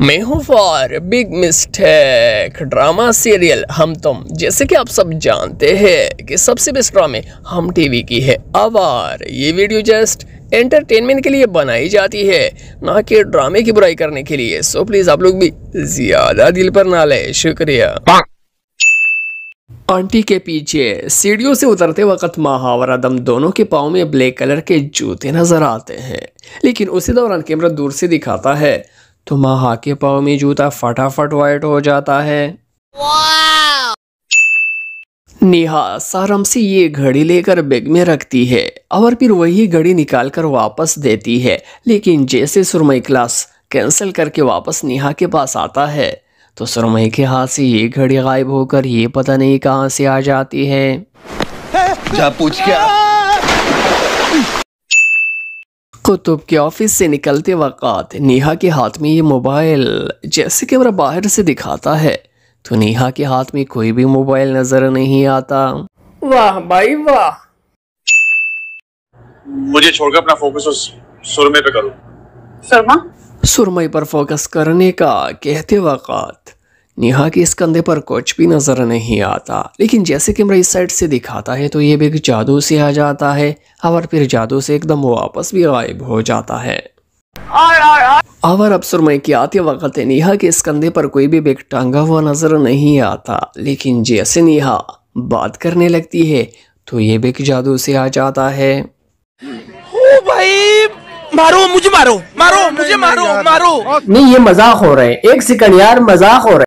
मैं हूँ for big mistake drama serial हम तुम जैसे कि आप सब जानते हैं कि सबसे बेस्ट ड्रामे हम टीवी की है आवार ये वीडियो जस्ट एंटरटेनमेंट के लिए बनाई जाती है ना कि ड्रामे की बुराई करने के लिए सो प्लीज़ आप लोग भी ज़्यादा दिल पर ना ले शुक्रिया आंटी के पीछे सीढ़ियों से उतरते वक्त महावर आदम दोनों के पाओ में ब्लैक कलर के जूते नजर आते हैं लेकिन उसी दौरान कैमरा दूर से दिखाता है तो महा के पाँव में जूता फटाफट वाइट हो जाता है नेहा सारम से ये घड़ी लेकर बैग में रखती है और फिर वही घड़ी निकालकर वापस देती है लेकिन जैसे सुरमई क्लास कैंसिल करके वापस नेहा के पास आता है तो सुरमई के हाथ से ये घड़ी गायब होकर ये पता नहीं कहाँ से आ जाती है जा पूछ क्या कुतुब के ऑफिस से निकलते वक़्त नेहा के हाथ में ये मोबाइल जैसे कैमरा बाहर से दिखाता है तो नेहा के हाथ में कोई भी मोबाइल नजर नहीं आता वाह भाई वाह मुझे छोड़कर अपना फोकस उस सुरमे पे करो सुरमा सुरमई पर फोकस करने का कहते वक़्त नेहा के इस कंधे पर कुछ भी नज़र नहीं आता लेकिन जैसे कैमरा इस साइड से दिखाता है तो ये बैग जादू से आ जाता है और फिर जादू से एकदम वापस भी गायब हो जाता है आवर अब सुरमय के आते वक्त नेहा के इस कंधे पर कोई भी बैग टांगा हुआ नजर नहीं आता लेकिन जैसे नेहा बात करने लगती है तो ये बैग जादू से आ जाता है ओ भाई मारो मुझे मारो मारो मुझे मारो मारो नहीं ये मजाक हो रहा है एक सेकंड यार मजाक हो रहा है